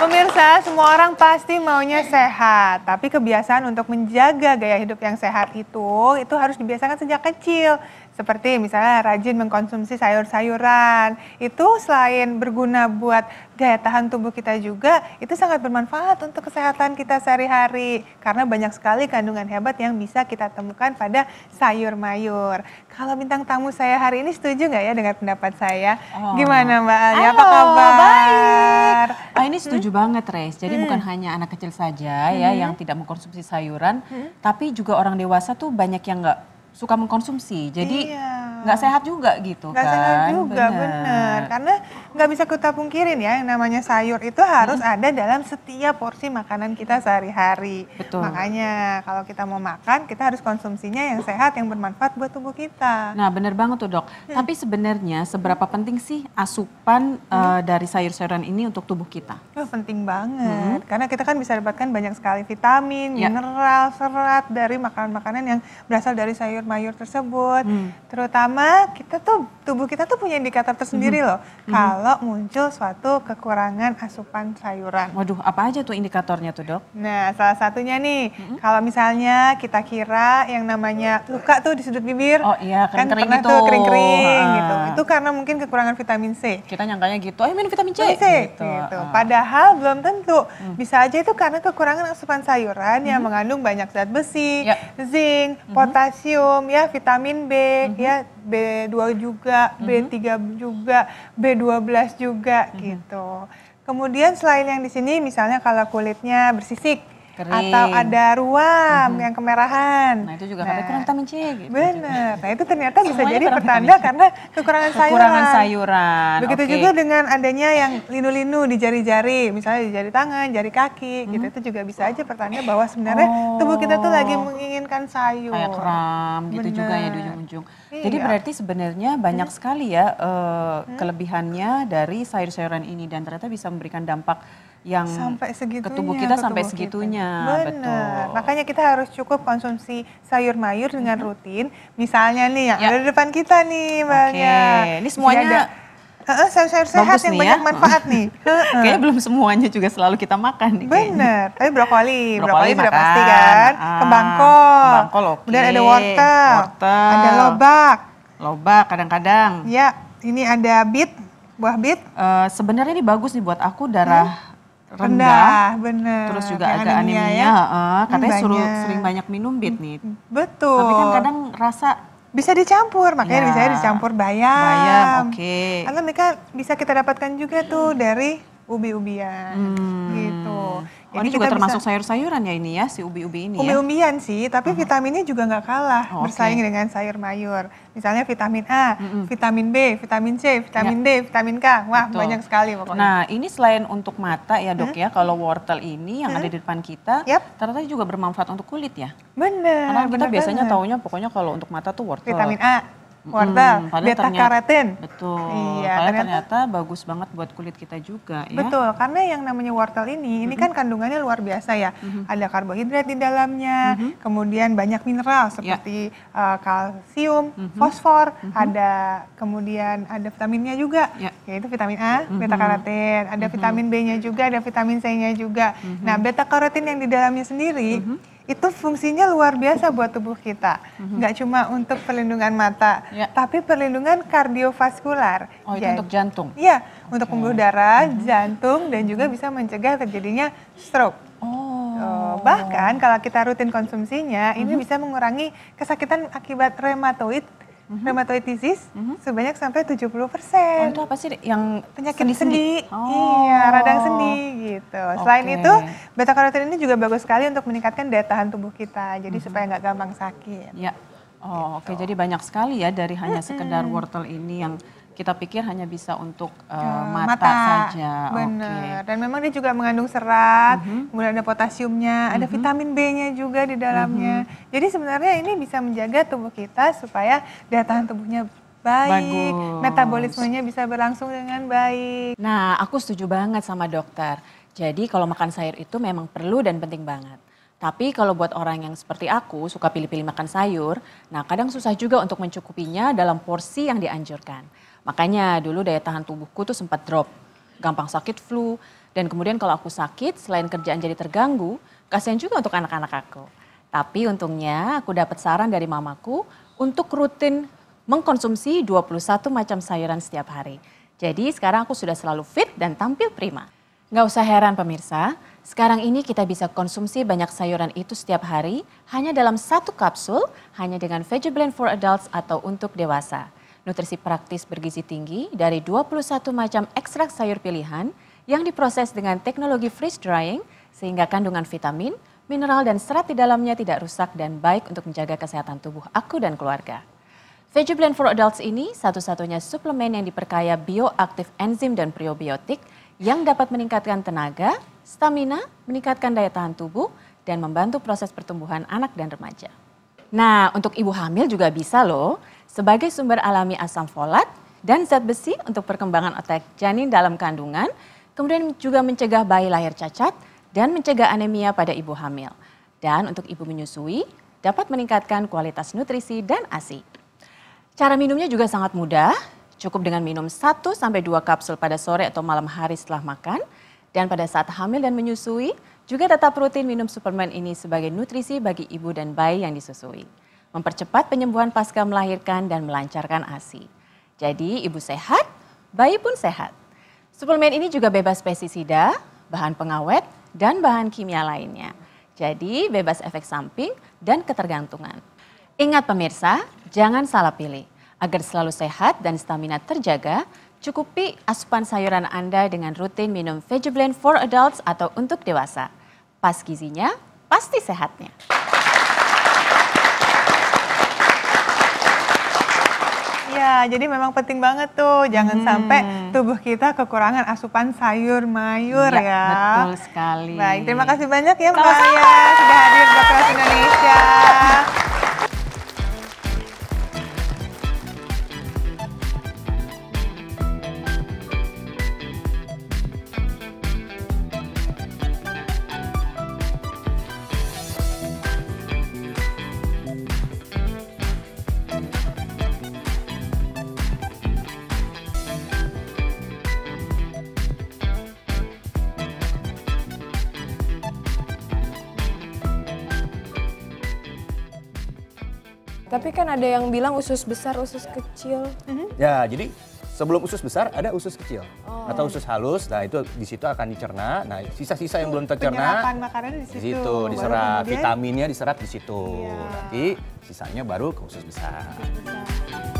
Pemirsa, semua orang pasti maunya sehat, tapi kebiasaan untuk menjaga gaya hidup yang sehat itu, itu harus dibiasakan sejak kecil. Seperti misalnya rajin mengkonsumsi sayur-sayuran, itu selain berguna buat daya tahan tubuh kita juga itu sangat bermanfaat untuk kesehatan kita sehari-hari karena banyak sekali kandungan hebat yang bisa kita temukan pada sayur mayur. Kalau bintang tamu saya hari ini setuju nggak ya dengan pendapat saya? Oh. Gimana Mbak Alia? Apa kabar? Baik. Ah ini setuju hmm? banget Res. Jadi hmm. bukan hanya anak kecil saja ya hmm. ya yang tidak mengkonsumsi sayuran, hmm. tapi juga orang dewasa tuh banyak yang nggak suka mengkonsumsi. Jadi iya nggak sehat juga gitu nggak kan. sehat juga bener, karena nggak bisa kita pungkirin ya yang namanya sayur itu harus hmm. ada dalam setiap porsi makanan kita sehari-hari Betul. makanya kalau kita mau makan kita harus konsumsinya yang sehat yang bermanfaat buat tubuh kita nah bener banget tuh dok hmm. tapi sebenarnya seberapa penting sih asupan eh, hmm. uh, dari sayur-sayuran ini untuk tubuh kita oh, penting banget hmm. karena kita kan bisa dapatkan banyak sekali vitamin ya. mineral serat dari makanan-makanan yang berasal dari sayur mayur tersebut hmm. terutama pertama kita tuh tubuh kita tuh punya indikator tersendiri mm-hmm. loh mm-hmm. kalau muncul suatu kekurangan asupan sayuran. Waduh, apa aja tuh indikatornya tuh dok? Nah, salah satunya nih, mm-hmm. kalau misalnya kita kira yang namanya luka tuh di sudut bibir, oh iya kan kering-kering kan, itu, tuh kering-kering gitu, itu karena mungkin kekurangan vitamin C. Kita nyangkanya gitu, ayo eh, minum vitamin C. Vitamin C gitu. gitu. Padahal belum tentu, mm. bisa aja itu karena kekurangan asupan sayuran mm-hmm. yang mengandung banyak zat besi, yeah. zinc, mm-hmm. potasium, ya vitamin B, mm-hmm. ya B2 juga B3 mm-hmm. juga, B12 juga mm -hmm. gitu. Kemudian selain yang di sini misalnya kalau kulitnya bersisik, Kering. atau ada ruam hmm. yang kemerahan. Nah itu juga nah, karena kurang vitamin C gitu. Benar. Nah itu ternyata Semuanya bisa jadi pertanda karena kekurangan sayuran. Kekurangan sayuran. Begitu okay. juga dengan adanya yang linu-linu di jari-jari, misalnya di jari tangan, jari kaki, hmm. gitu mhm. itu juga bisa aja pertanda bahwa sebenarnya oh. tubuh kita tuh lagi oh. menginginkan sayur. Kayak kram gitu Bener. juga ya di ujung-ujung. Iya. Jadi berarti sebenarnya banyak hmm. sekali ya uh, hmm. kelebihannya dari sayur-sayuran ini dan ternyata bisa memberikan dampak yang sampai segitunya, ke tubuh kita ke tubuh sampai kita. segitunya. Benar. Betul. Makanya kita harus cukup konsumsi sayur mayur dengan mm-hmm. rutin. Misalnya nih yang ya. ada di depan kita nih banyak. Okay. Ini semuanya ada, Uh, sayur-sayur sehat yang nih, ya. banyak ya? manfaat nih. Kayaknya belum semuanya juga selalu kita makan. Nih, Bener. Tapi brokoli, brokoli, brokoli sudah pasti kan. Ah, kembang kol. Kembang okay. Kemudian ada wortel. wortel. Ada lobak. Lobak kadang-kadang. Ya, ini ada bit, buah bit. Uh, eh, sebenarnya ini bagus nih buat aku darah hmm rendah, rendah bener. terus juga yang agak anemia, anemia ya. uh, katanya hmm, banyak. suruh sering banyak minum bit nih. Hmm, betul. Tapi kan kadang rasa bisa dicampur makanya ya. bisa dicampur bayam. Bayam, oke. Okay. Atau mereka bisa kita dapatkan juga tuh dari ubi-ubian hmm. gitu. oh, ini juga termasuk sayur-sayuran ya ini ya si ubi-ubi ini. Ya? Ubi-ubian sih, tapi uh hmm. -huh. vitaminnya juga nggak kalah oh, bersaing dengan sayur mayur. Misalnya vitamin A, mm -hmm. vitamin B, vitamin C, vitamin ya. D, vitamin K. Wah Betul. banyak sekali pokoknya. Nah ini selain untuk mata ya dok hmm? ya, kalau wortel ini yang hmm? ada di depan kita, yep. ternyata juga bermanfaat untuk kulit ya. Benar. Karena kita bener biasanya bener. taunya pokoknya kalau untuk mata tuh wortel. Vitamin A Wortel, hmm, beta ternyata, Betul. Iya, ternyata, ternyata bagus banget buat kulit kita juga ya. Betul, karena yang namanya wortel ini, mm-hmm. ini hmm. kan kandungannya luar biasa ya. Mm-hmm. Ada karbohidrat di dalamnya, mm-hmm. kemudian banyak mineral ya. seperti yeah. uh, kalsium, mm-hmm. fosfor, mm-hmm. ada kemudian ada vitaminnya juga, yeah. yaitu vitamin A, mm-hmm. beta hmm. karoten, ada mm-hmm. vitamin B-nya juga, ada vitamin C-nya juga. Mm-hmm. Nah, beta karoten yang di dalamnya sendiri mm-hmm itu fungsinya luar biasa buat tubuh kita. Mm-hmm. cuma untuk perlindungan mata, ya. tapi perlindungan kardiovaskular. Oh, itu Jadi, untuk jantung? Iya, okay. untuk pembuluh darah, mm-hmm. jantung, dan juga mhm. bisa mencegah terjadinya stroke. Oh. oh bahkan kalau kita rutin konsumsinya, mm-hmm. ini mhm. bisa mengurangi kesakitan akibat rematoid hmm rheumatoid disease mm-hmm. sebanyak sampai 70 persen. Oh, itu apa sih yang penyakit sendi? sendi. Oh. Iya, radang sendi gitu. Okay. Selain itu, beta karotin ini juga bagus sekali untuk meningkatkan daya tahan tubuh kita. Jadi mm-hmm. supaya nggak gampang sakit. Ya. Oh, gitu. oke. Jadi banyak sekali ya dari hanya sekedar wortel ini yang kita pikir hanya bisa untuk uh, mata, mata saja. Benar. Okay. Dan memang dia juga mengandung serat, uh mhm. -huh. kemudian ada potasiumnya, uh -huh. ada mhm. vitamin B-nya juga di dalamnya. Uh mhm. -huh. Jadi sebenarnya ini bisa menjaga tubuh kita supaya daya tahan tubuhnya baik, Bagus. metabolismenya bisa berlangsung dengan baik. Nah, aku setuju banget sama dokter. Jadi kalau makan sayur itu memang perlu dan penting banget. Tapi kalau buat orang yang seperti aku suka pilih-pilih makan sayur, nah kadang susah juga untuk mencukupinya dalam porsi yang dianjurkan. Makanya dulu daya tahan tubuhku tuh sempat drop, gampang sakit flu. Dan kemudian kalau aku sakit, selain kerjaan jadi terganggu, kasihan juga untuk anak-anak aku. Tapi untungnya aku dapat saran dari mamaku untuk rutin mengkonsumsi 21 macam sayuran setiap hari. Jadi sekarang aku sudah selalu fit dan tampil prima. Nggak usah heran pemirsa, sekarang ini kita bisa konsumsi banyak sayuran itu setiap hari hanya dalam satu kapsul, hanya dengan Veggie Blend for Adults atau untuk dewasa nutrisi praktis bergizi tinggi dari 21 macam ekstrak sayur pilihan yang diproses dengan teknologi freeze drying sehingga kandungan vitamin, mineral dan serat di dalamnya tidak rusak dan baik untuk menjaga kesehatan tubuh aku dan keluarga. Veggie Blend for Adults ini satu-satunya suplemen yang diperkaya bioaktif enzim dan probiotik yang dapat meningkatkan tenaga, stamina, meningkatkan daya tahan tubuh, dan membantu proses pertumbuhan anak dan remaja. Nah, untuk ibu hamil juga bisa loh sebagai sumber alami asam folat dan zat besi untuk perkembangan otak janin dalam kandungan, kemudian juga mencegah bayi lahir cacat dan mencegah anemia pada ibu hamil. Dan untuk ibu menyusui dapat meningkatkan kualitas nutrisi dan ASI. Cara minumnya juga sangat mudah, cukup dengan minum 1 sampai 2 kapsul pada sore atau malam hari setelah makan dan pada saat hamil dan menyusui juga tetap rutin minum suplemen ini sebagai nutrisi bagi ibu dan bayi yang disusui. Mempercepat penyembuhan pasca melahirkan dan melancarkan ASI. Jadi ibu sehat, bayi pun sehat. Suplemen ini juga bebas pestisida, bahan pengawet, dan bahan kimia lainnya. Jadi bebas efek samping dan ketergantungan. Ingat pemirsa, jangan salah pilih. Agar selalu sehat dan stamina terjaga, cukupi asupan sayuran Anda dengan rutin minum VeggieBlend for Adults atau untuk dewasa pas gizinya, pasti sehatnya. Ya, jadi memang penting banget tuh, jangan hmm. sampai tubuh kita kekurangan asupan sayur mayur ya. ya. Betul sekali. Baik, terima kasih banyak ya Mbak Maya sudah hadir di Indonesia. Tapi kan ada yang bilang usus besar, usus kecil. Mm-hmm. Ya, jadi sebelum usus besar ada usus kecil oh. atau usus halus. Nah, itu di situ akan dicerna. Nah, sisa-sisa yang belum tercerna di situ, situ diserap, vitaminnya diserap di situ. Iya. Nanti sisanya baru ke usus besar. Usus besar.